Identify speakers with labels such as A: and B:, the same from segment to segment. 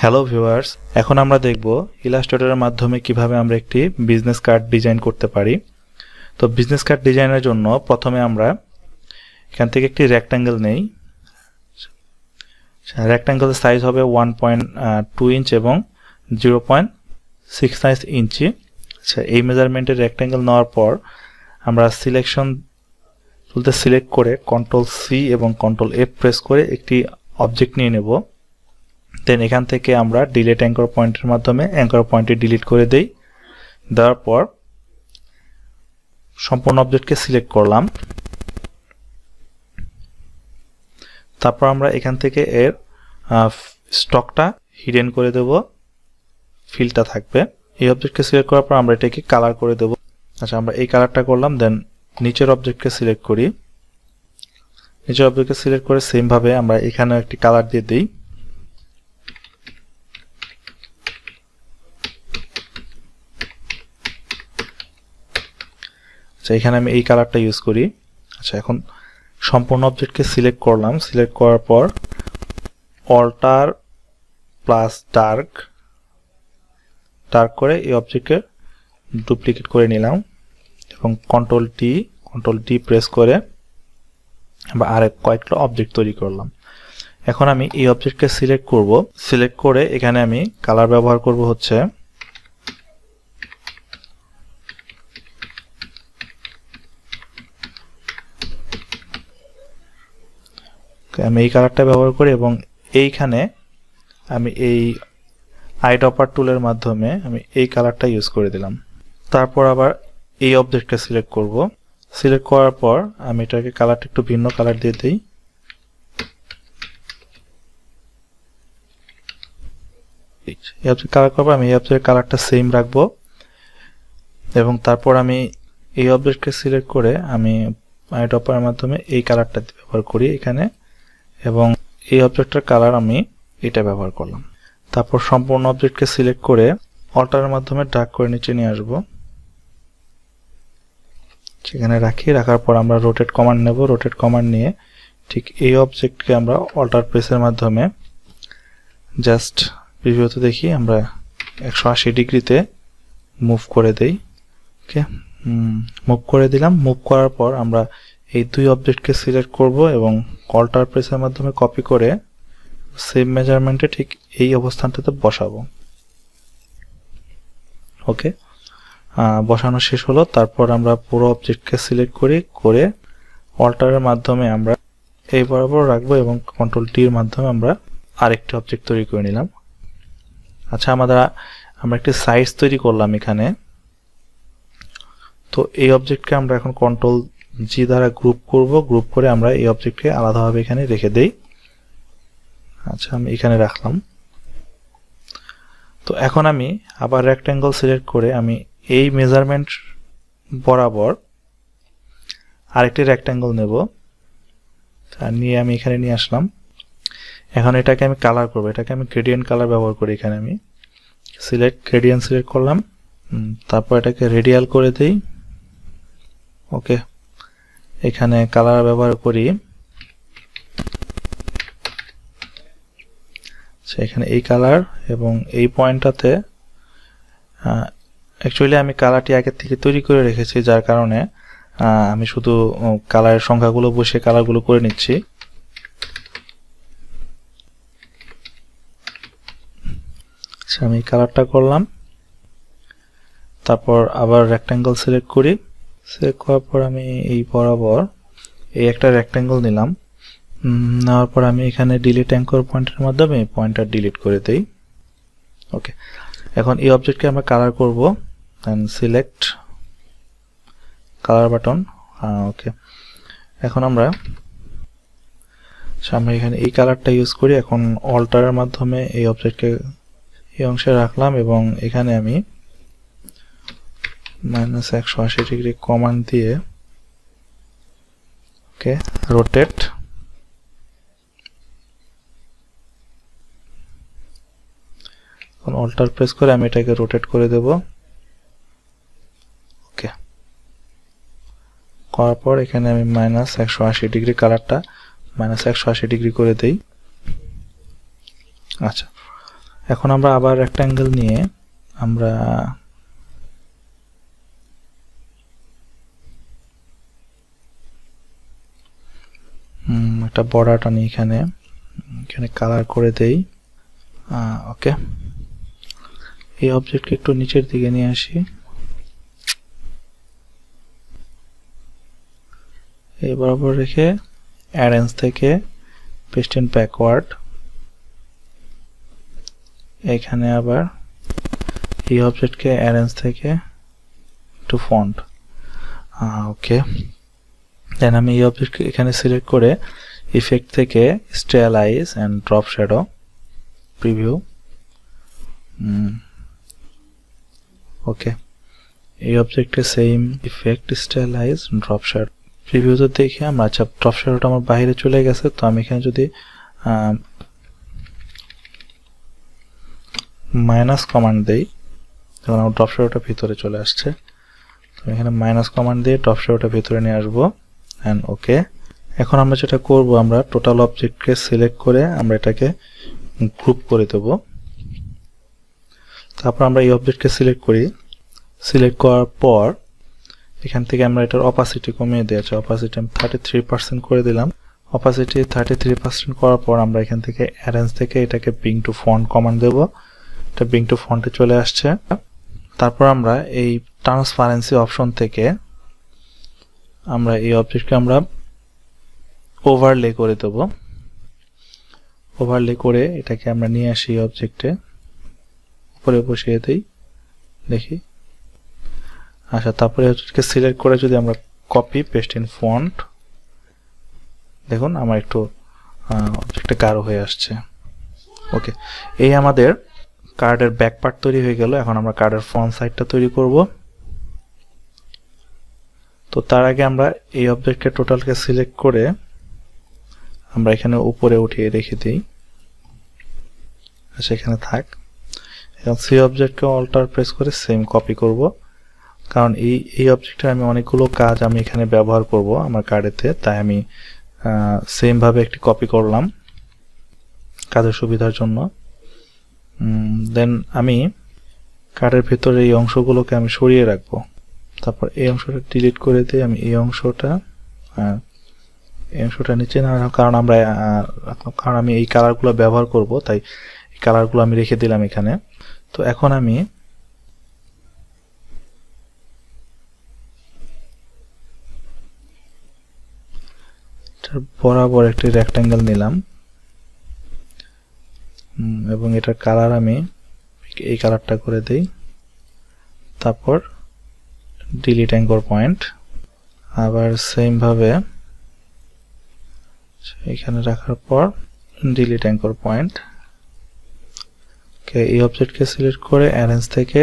A: hello viewers এখন আমরা দেখব ইলাস্ট্রেটরের মাধ্যমে কিভাবে আমরা একটি বিজনেস কার্ড ডিজাইন করতে পারি তো বিজনেস কার্ড ডিজাইনের জন্য প্রথমে আমরা এখান থেকে একটি রেক্ট্যাঙ্গেল নেই রেক্ট্যাঙ্গেলের সাইজ হবে ওয়ান পয়েন্ট টু ইঞ্চ এবং জিরো পয়েন্ট সিক্স নাইন ইঞ্চি আচ্ছা এই মেজারমেন্টের রেক্ট্যাঙ্গেল নেওয়ার পর আমরা সিলেকশন তুলতে সিলেক্ট করে কন্ট্রোল সি এবং কন্ট্রোল এফ প্রেস করে একটি অবজেক্ট নিয়ে নেব দেন এখান থেকে আমরা ডিলেট অ্যাঙ্কর পয়েন্টের মাধ্যমে অ্যাঙ্কর পয়েন্টটি ডিলিট করে দেই দেওয়ার পর সম্পূর্ণ অবজেক্টকে সিলেক্ট করলাম তারপর আমরা এখান থেকে এর স্টকটা হিডেন করে দেব ফিলটা থাকবে এই অবজেক্টকে সিলেক্ট করার পর আমরা এটাকে কালার করে দেবো আচ্ছা আমরা এই কালারটা করলাম দেন নিচের অবজেক্টকে সিলেক্ট করি নিচের অবজেক্টকে সিলেক্ট করে সেমভাবে আমরা এখানেও একটি কালার দিয়ে দিই আচ্ছা এখানে আমি এই কালারটা ইউজ করি আচ্ছা এখন সম্পূর্ণ অবজেক্টকে সিলেক্ট করলাম সিলেক্ট করার পর অল্টার প্লাস ডার্ক ডার্ক করে এই অবজেক্টকে ডুপ্লিকেট করে নিলাম এবং control T control T press করে বা আরেক কয়েকটা অবজেক্ট তৈরি করলাম এখন আমি এই অবজেক্টকে সিলেক্ট করব সিলেক্ট করে এখানে আমি কালার ব্যবহার করব হচ্ছে আমি এই কালারটা ব্যবহার করি এবং এইখানে আমি এই আই টুলের মাধ্যমে আমি এই কালারটা ইউজ করে দিলাম তারপর আবার এই অবজেক্টটা সিলেক্ট করব সিলেক্ট করার পর আমি এটাকে কালারটা একটু ভিন্ন কালার দিয়ে দিই এই অবজেক্ট কালার পর আমি এই অবজেক্টের কালারটা সেম রাখবো এবং তারপর আমি এই অবজেক্টকে সিলেক্ট করে আমি মাই টপার মাধ্যমে এই কালারটা ব্যবহার করি এখানে এবং এই অবজেক্টটার কালার আমি এটা ব্যবহার করলাম তারপর সম্পূর্ণ অবজেক্টকে সিলেক্ট করে অল্টারের মাধ্যমে ড্রাগ করে নিচে নিয়ে আসবো সেখানে রাখি রাখার পর আমরা রোটেট কমান্ড নেব রোটেট কমান্ড নিয়ে ঠিক এই অবজেক্টকে আমরা অল্টার প্রেসের মাধ্যমে জাস্ট প্রিভিউতে দেখি আমরা একশো আশি ডিগ্রিতে মুভ করে দেই ওকে মুভ করে দিলাম মুভ করার পর আমরা এই দুই অবজেক্টকে সিলেক্ট করব এবং অল্টার প্রেসের মাধ্যমে কপি করে সেম মেজারমেন্টে ঠিক এই অবস্থানটাতে বসাবো ওকে বসানো শেষ হলো তারপর আমরা পুরো অবজেক্টকে সিলেক্ট করি করে অল্টারের মাধ্যমে আমরা এই বরাবর রাখবো এবং কন্ট্রোল টির মাধ্যমে আমরা আরেকটি অবজেক্ট তৈরি করে নিলাম আচ্ছা আমাদের আমরা একটি সাইজ তৈরি করলাম এখানে তো এই অবজেক্টকে আমরা এখন কন্ট্রোল জি দ্বারা গ্রুপ করব গ্রুপ করে আমরা এই অবজেক্টকে আলাদাভাবে এখানে রেখে দেই আচ্ছা আমি এখানে রাখলাম তো এখন আমি আবার রেক্ট্যাঙ্গল সিলেক্ট করে আমি এই মেজারমেন্ট বরাবর আরেকটি রেক্ট্যাঙ্গল নেব তা নিয়ে আমি এখানে নিয়ে আসলাম এখন এটাকে আমি কালার করব এটাকে আমি গ্রেডিয়েন্ট কালার ব্যবহার করি এখানে আমি সিলেক্ট গ্রেডিয়েন্ট সিলেক্ট করলাম তারপর এটাকে রেডিয়াল করে দিই ওকে এখানে কালার ব্যবহার করি আচ্ছা, এখানে এই কালার এবং এই পয়েন্টটাতে অ্যাকচুয়ালি আমি কালারটি আগের থেকে তৈরি করে রেখেছি যার কারণে আমি শুধু কালারের সংখ্যাগুলো বসে কালারগুলো করে নিচ্ছি আচ্ছা, আমি কালারটা করলাম তারপর আবার রেক্ট্যাঙ্গেল সিলেক্ট করি সিলেক্ট করার পর আমি এই বরাবর এই একটা রেক্ট্যাঙ্গেল নিলাম নেওয়ার পর আমি এখানে ডিলিট অ্যাঙ্কর পয়েন্টের মাধ্যমে পয়েন্টটা ডিলিট করে দিই ওকে এখন এই অবজেক্টকে আমরা কালার করব and select color button okay ah, এখন আমরা সামনে আচ্ছা, এখানে এই কালারটা ইউজ করি এখন অল্টারের মাধ্যমে এই অবজেক্টকে এই অংশে রাখলাম এবং এখানে আমি মাইনাস একশো আশি ডিগ্রি কমান দিয়ে ওকে রোটেট এখন অল্টার প্রেস করে আমি এটাকে রোটেট করে দেবো করার পর এখানে আমি মাইনাস একশো আশি ডিগ্রি কালারটা মাইনাস একশো আশি ডিগ্রি করে দেই আচ্ছা এখন আমরা আবার রেক্ট্যাঙ্গেল নিয়ে আমরা একটা বর্ডার টানি এখানে এখানে কালার করে দেই ওকে এই অবজেক্টকে একটু নিচের দিকে নিয়ে আসি এই বরাবর রেখে অ্যারেঞ্জ থেকে পেস্টেন ব্যাকওয়ার্ড এখানে আবার এই অবজেক্টকে অ্যারেঞ্জ থেকে টু ফন্ট ওকে দেন আমি এই অবজেক্টকে এখানে সিলেক্ট করে ইফেক্ট থেকে stylize and drop shadow preview okay এই অবজেক্টে same effect stylize drop shadow প্রিভিউতে দেখে আমরা আচ্ছা টপ শ্যাডোটা আমার বাইরে চলে গেছে তো আমি এখানে যদি মাইনাস কমান্ড দেই তখন আমার টপ শ্যাডোটা ভিতরে চলে আসছে তো এখানে মাইনাস কমান্ড দিয়ে টপ শ্যাডোটা ভিতরে নিয়ে আসবো অ্যান্ড ওকে এখন আমরা যেটা করব আমরা টোটাল অবজেক্টকে সিলেক্ট করে আমরা এটাকে গ্রুপ করে দেবো তারপর আমরা এই অবজেক্টকে সিলেক্ট করি সিলেক্ট করার পর এখান থেকে আমরা এটার অপাসিটি কমিয়ে দিয়েছি অপাসিটি আমি থার্টি থ্রি পার্সেন্ট করে দিলাম অপাসিটি থার্টি থ্রি পার্সেন্ট করার পর আমরা এখান থেকে অ্যারেঞ্জ থেকে এটাকে বিং টু ফন্ট কমান্ড দেবো এটা বিং টু ফন্টে চলে আসছে তারপর আমরা এই ট্রান্সপারেন্সি অপশন থেকে আমরা এই অবজেক্টকে আমরা ওভারলে করে দেব ওভারলে করে এটাকে আমরা নিয়ে আসি এই অবজেক্টে উপরে বসিয়ে দিই দেখি আচ্ছা তারপরে হচ্ছে সিলেক্ট করে যদি আমরা কপি পেস্ট ইন ফন্ট দেখুন আমার একটু একটা গাঢ় হয়ে আসছে ওকে এই আমাদের কার্ডের ব্যাক পার্ট তৈরি হয়ে গেল এখন আমরা কার্ডের ফ্রন্ট সাইডটা তৈরি করব তো তার আগে আমরা এই অবজেক্টকে টোটালকে সিলেক্ট করে আমরা এখানে উপরে উঠিয়ে রেখে দিই সেখানে আচ্ছা, থাক এখন সি অবজেক্টকে অল্টার প্রেস করে সেম কপি করবো কারণ এই এই অবজেক্টটা আমি অনেকগুলো কাজ আমি এখানে ব্যবহার করব আমার কার্ডেতে তাই আমি সেমভাবে একটি কপি করলাম কাজের সুবিধার জন্য দেন আমি কার্ডের ভেতরে এই অংশগুলোকে আমি সরিয়ে রাখব তারপর এই অংশটা ডিলিট করে দিয়ে আমি এই অংশটা আর এই অংশটা নিচে না কারণ আমরা কারণ আমি এই কালারগুলো ব্যবহার করব তাই এই কালারগুলো আমি রেখে দিলাম এখানে তো এখন আমি এটার বরাবর একটি রেক্টাঙ্গেল নিলাম এবং এটার কালার আমি এই কালারটা করে দিই তারপর ডিলিট অ্যাঙ্কর পয়েন্ট আবার সেমভাবে এখানে রাখার পর ডিলিট অ্যাঙ্কর পয়েন্ট এই অবজেক্টকে সিলেক্ট করে অ্যারেঞ্জ থেকে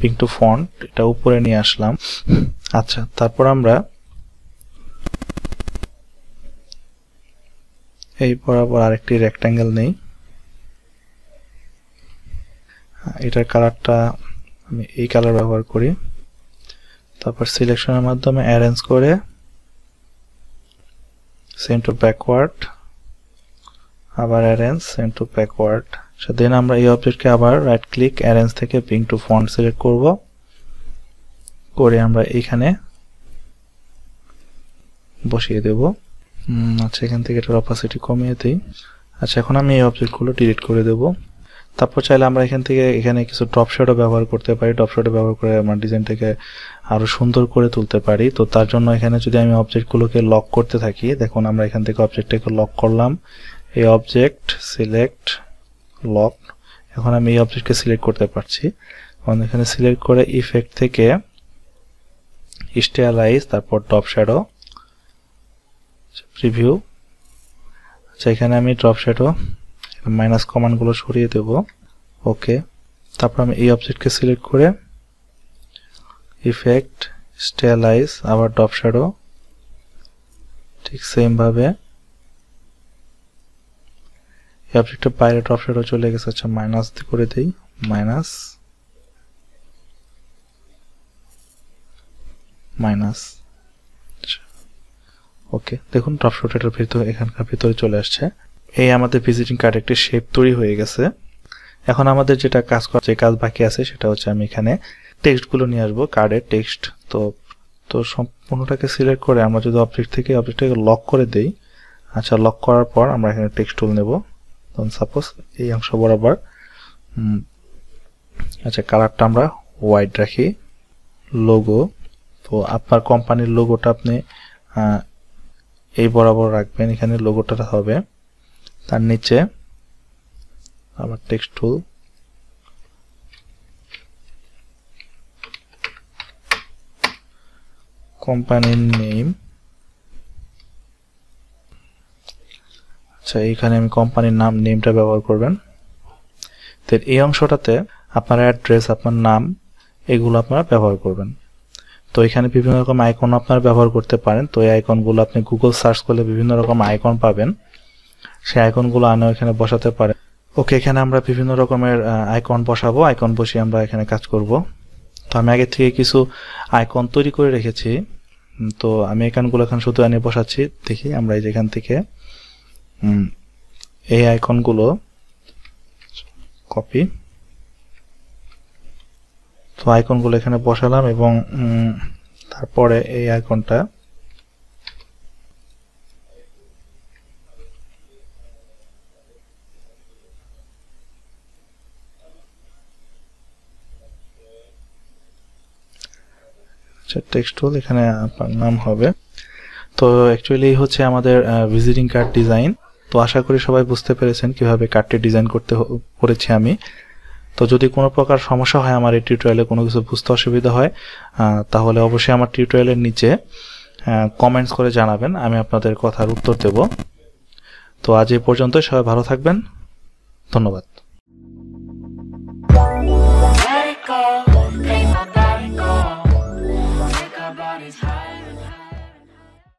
A: বিং টু ফন্ট এটা উপরে নিয়ে আসলাম আচ্ছা তারপর আমরা এই বরাবর আরেকটি রেক্ট্যাঙ্গেল নেই হ্যাঁ, এটার কালারটা আমি এই কালার ব্যবহার করি তারপর সিলেকশনের মাধ্যমে অ্যারেঞ্জ করে সেন্ট টু ব্যাকওয়ার্ড আবার arrange send to backward so then আমরা এই অবজেক্টকে আবার রাইট ক্লিক অ্যারেঞ্জ থেকে পিং টু ফন্ট সিলেক্ট করব করে আমরা এইখানে বসিয়ে দেবো আচ্ছা এখান থেকে এটার অপাসিটি কমিয়ে দিই আচ্ছা এখন আমি এই অবজেক্টগুলো ডিলিট করে দেব তারপর চাইলে আমরা এখান থেকে এখানে কিছু ড্রপ শটও ব্যবহার করতে পারি ড্রপ শটও ব্যবহার করে আমার ডিজাইনটাকে আরও সুন্দর করে তুলতে পারি তো তার জন্য এখানে যদি আমি অবজেক্টগুলোকে লক করতে থাকি দেখুন আমরা এখান থেকে অবজেক্টটাকে লক করলাম এই অবজেক্ট সিলেক্ট লক এখন আমি এই অবজেক্টকে সিলেক্ট করতে পারছি এখন এখানে সিলেক্ট করে ইফেক্ট থেকে স্টেলাইজ তারপর টপ শ্যাডো প্রিভিউ আচ্ছা এখানে আমি ড্রপ শ্যাডো মাইনাস কমান্ডগুলো সরিয়ে দেব ওকে তারপর আমি এই অবজেক্টকে সিলেক্ট করে ইফেক্ট স্টেলাইজ আবার ড্রপ শ্যাডো ঠিক সেমভাবে এই অবজেক্টের বাইরে ড্রপ শ্যাডো চলে গেছে আচ্ছা মাইনাস করে দিই মাইনাস মাইনাস ওকে দেখুন টপ শোটাটার ভিতর এখানকার ভিতরে চলে আসছে এই আমাদের ভিজিটিং কার্ড একটি শেপ তৈরি হয়ে গেছে এখন আমাদের যেটা কাজ করা যে কাজ বাকি আছে সেটা হচ্ছে আমি এখানে টেক্সটগুলো নিয়ে আসবো কার্ডের টেক্সট তো তো সম্পূর্ণটাকে সিলেক্ট করে আমরা যদি অবজেক্ট থেকে অবজেক্টটাকে লক করে দেই আচ্ছা লক করার পর আমরা এখানে টেক্সট টুল নেব তখন সাপোজ এই অংশ বরাবর আচ্ছা কালারটা আমরা হোয়াইট রাখি লোগো তো আপনার কোম্পানির লোগোটা আপনি এই বরাবর রাখবেন এখানে লোগোটা হবে তার নিচে আবার টেক্সট টুল কোম্পানির নেম আচ্ছা এইখানে আমি কোম্পানির নাম নেমটা ব্যবহার করবেন তো এই অংশটাতে আপনার অ্যাড্রেস আপনার নাম এগুলো আপনারা ব্যবহার করবেন তো এখানে বিভিন্ন রকম আইকন আপনারা ব্যবহার করতে পারেন তো এই আইকনগুলো আপনি গুগল সার্চ করলে বিভিন্ন রকম আইকন পাবেন সেই আইকনগুলো আনেও এখানে বসাতে পারেন ওকে এখানে আমরা বিভিন্ন রকমের আইকন বসাবো আইকন বসিয়ে আমরা এখানে কাজ করব তো আমি আগে থেকে কিছু আইকন তৈরি করে রেখেছি তো আমি আইকনগুলো এখন শুধু আনিয়ে বসাচ্ছি দেখি আমরা এই যেখান থেকে এই আইকনগুলো কপি তো আইকনগুলো এখানে বসালাম এবং তারপরে এই আইকনটা টেক্সট আচ্ছা, এখানে আপনার নাম হবে তো অ্যাকচুয়ালি হচ্ছে আমাদের ভিজিটিং কার্ড ডিজাইন তো আশা করি সবাই বুঝতে পেরেছেন কিভাবে কার্ডটি ডিজাইন করতে করেছি আমি তো যদি কোনো প্রকার সমস্যা হয় আমার এই টিউটোরিয়ালে কোনো কিছু বুঝতে অসুবিধা হয় তাহলে অবশ্যই আমার টিউটোরিয়ালের নিচে কমেন্টস করে জানাবেন আমি আপনাদের কথার উত্তর দেব তো আজ এই পর্যন্তই সবাই ভালো থাকবেন ধন্যবাদ